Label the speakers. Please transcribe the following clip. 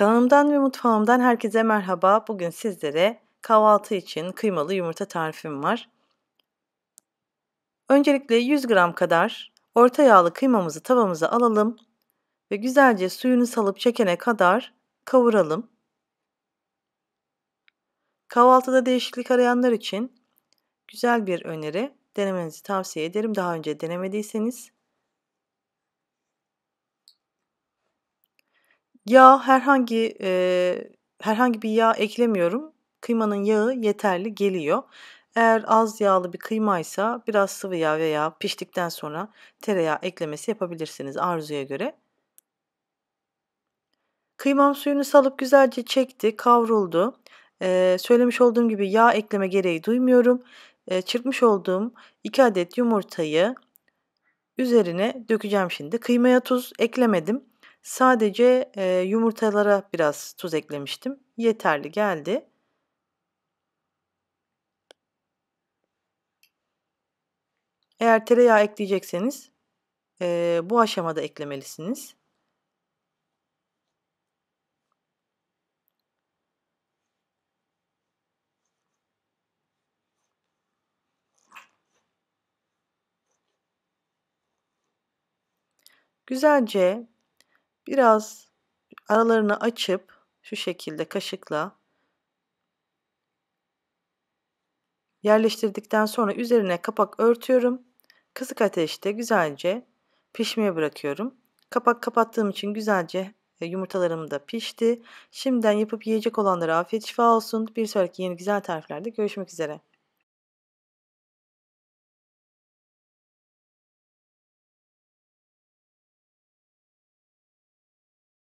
Speaker 1: Kanalımdan ve mutfağımdan herkese merhaba. Bugün sizlere kahvaltı için kıymalı yumurta tarifim var. Öncelikle 100 gram kadar orta yağlı kıymamızı tavamıza alalım ve güzelce suyunu salıp çekene kadar kavuralım. Kahvaltıda değişiklik arayanlar için güzel bir öneri denemenizi tavsiye ederim. Daha önce denemediyseniz Yağ herhangi e, herhangi bir yağ eklemiyorum. Kıymanın yağı yeterli geliyor. Eğer az yağlı bir kıymaysa biraz sıvı yağ veya piştikten sonra tereyağı eklemesi yapabilirsiniz arzuya göre. Kıymam suyunu salıp güzelce çekti, kavruldu. Ee, söylemiş olduğum gibi yağ ekleme gereği duymuyorum. Ee, çırpmış olduğum 2 adet yumurtayı üzerine dökeceğim şimdi. Kıymaya tuz eklemedim. Sadece e, yumurtalara biraz tuz eklemiştim. Yeterli geldi. Eğer tereyağı ekleyecekseniz e, bu aşamada eklemelisiniz. Güzelce Biraz aralarını açıp şu şekilde kaşıkla yerleştirdikten sonra üzerine kapak örtüyorum. Kısık ateşte güzelce pişmeye bırakıyorum. Kapak kapattığım için güzelce e, yumurtalarım da pişti. Şimdiden yapıp yiyecek olanlara afiyet şifa olsun. Bir sonraki yeni güzel tariflerde görüşmek üzere.